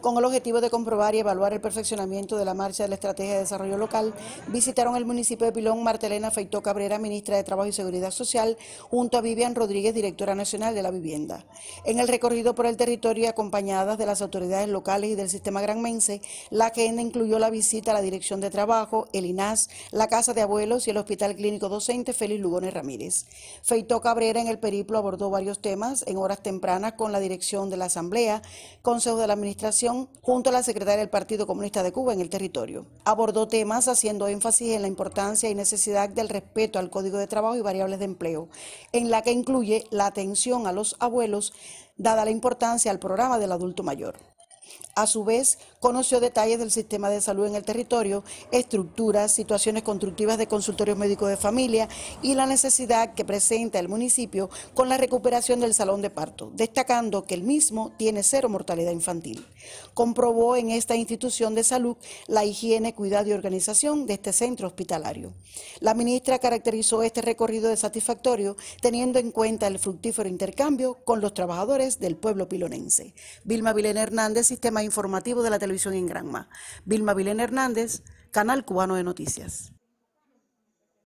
Con el objetivo de comprobar y evaluar el perfeccionamiento de la marcha de la Estrategia de Desarrollo Local, visitaron el municipio de Pilón Martelena Feitó Cabrera, ministra de Trabajo y Seguridad Social, junto a Vivian Rodríguez, directora nacional de la vivienda. En el recorrido por el territorio, acompañadas de las autoridades locales y del sistema granmense, la agenda incluyó la visita a la Dirección de Trabajo, el INAS, la Casa de Abuelos y el Hospital Clínico Docente Félix Lugones Ramírez. Feitó Cabrera en el periplo abordó varios temas en horas tempranas con la dirección de la Asamblea, Consejo de la Administración, junto a la secretaria del Partido Comunista de Cuba en el territorio. Abordó temas haciendo énfasis en la importancia y necesidad del respeto al Código de Trabajo y variables de empleo, en la que incluye la atención a los abuelos, dada la importancia al programa del adulto mayor. A su vez, conoció detalles del sistema de salud en el territorio, estructuras, situaciones constructivas de consultorios médicos de familia y la necesidad que presenta el municipio con la recuperación del salón de parto, destacando que el mismo tiene cero mortalidad infantil. Comprobó en esta institución de salud la higiene, cuidado y organización de este centro hospitalario. La ministra caracterizó este recorrido de satisfactorio teniendo en cuenta el fructífero intercambio con los trabajadores del pueblo pilonense. Vilma Vilena Hernández, Sistema Informativo de la Televisión en Granma. Vilma Vilena Hernández, Canal Cubano de Noticias.